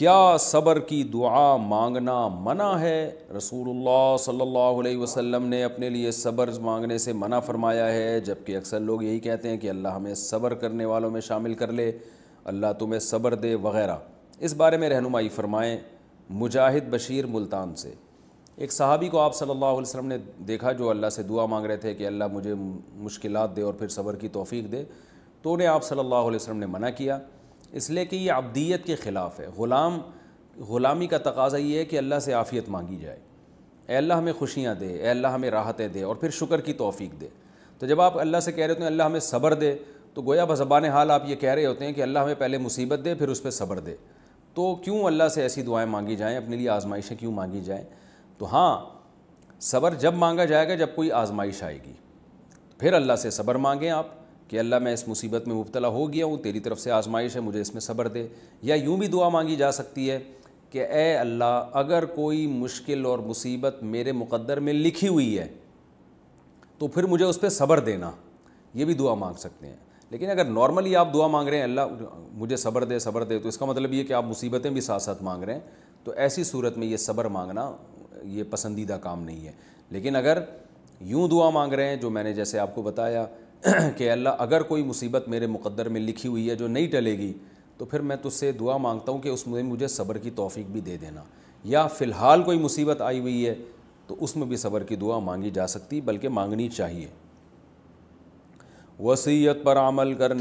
क्या सबर की दुआ मांगना मना है रसूलुल्लाह सल्लल्लाहु अलैहि वसल्लम ने अपने लिए सबर मांगने से मना फरमाया है जबकि अक्सर लोग यही कहते हैं कि अल्लाह हमें सबर करने वालों में शामिल कर ले अल्लाह तुम्हें सबर दे वगैरह इस बारे में रहनुमाई फ़रमाएँ मुजाहिद बशीर मुल्तान से एक सहाबी को आप सल्लल्लाहु अलैहि वसल्लम ने देखा जो अल्लाह से दुआ मांग रहे थे कि अल्लाह मुझे मुश्किलात दे और फिर सबर की तोफ़ी दे तो उन्हें आप सल्लल्लाहु अलैहि वसल्लम ने मना किया इसलिए कि ये अब्दीत के ख़िलाफ़ है ग़ुलाम ग़ुलामी का तकाजा ये है कि अल्लाह से आफ़ियत मांगी जाए अल्लाह हमें खुशियाँ दे अल्लाह हमें राहतें दे और फिर शुक्र की तोफ़ी दे तो जब आप अल्लाह से कह रहे होते हैं अल्लाह हमें सब्र दे तो गोया जबान हाल आप ये कह रहे होते हैं कि अल्लाह हमें पहले मुसीबत दे फिर उस पर सब्र दे तो क्यों अल्लाह से ऐसी दुआएँ मांगी जाएँ अपने लिए आजमाइशें क्यों मांगी जाएँ तो हाँ सबर जब मांगा जाएगा जब कोई आजमाइश आएगी फिर अल्लाह से सबर मांगें आप कि अल्लाह मैं इस मुसीबत में मुबतला हो गया हूँ तेरी तरफ से आजमाइश है मुझे इसमें सब्र दे या यूँ भी दुआ मांगी जा सकती है कि ए अल्लाह अगर कोई मुश्किल और मुसीबत मेरे मुकद्दर में लिखी हुई है तो फिर मुझे उस पर सब्र देना ये भी दुआ मांग सकते हैं लेकिन अगर नॉर्मली आप दुआ मांग रहे हैं अल्लाह मुझे सब्र दे सब्र दे तो इसका मतलब ये कि आप मुसीबतें भी साथ साथ मांग रहे हैं तो ऐसी सूरत में ये सब्र मांगना ये पसंदीदा काम नहीं है लेकिन अगर यूँ दुआ मांग रहे हैं जो मैंने जैसे आपको बताया कि अल्लाह अगर कोई मुसीबत मेरे मुकद्दर में लिखी हुई है जो नहीं टलेगी तो फिर मैं तुझसे दुआ मांगता हूँ कि उसमें मुझे सब्र की तौफीक भी दे देना या फ़िलहाल कोई मुसीबत आई हुई है तो उसमें भी सब्र की दुआ मांगी जा सकती बल्कि मांगनी चाहिए वसीयत पर अमल करने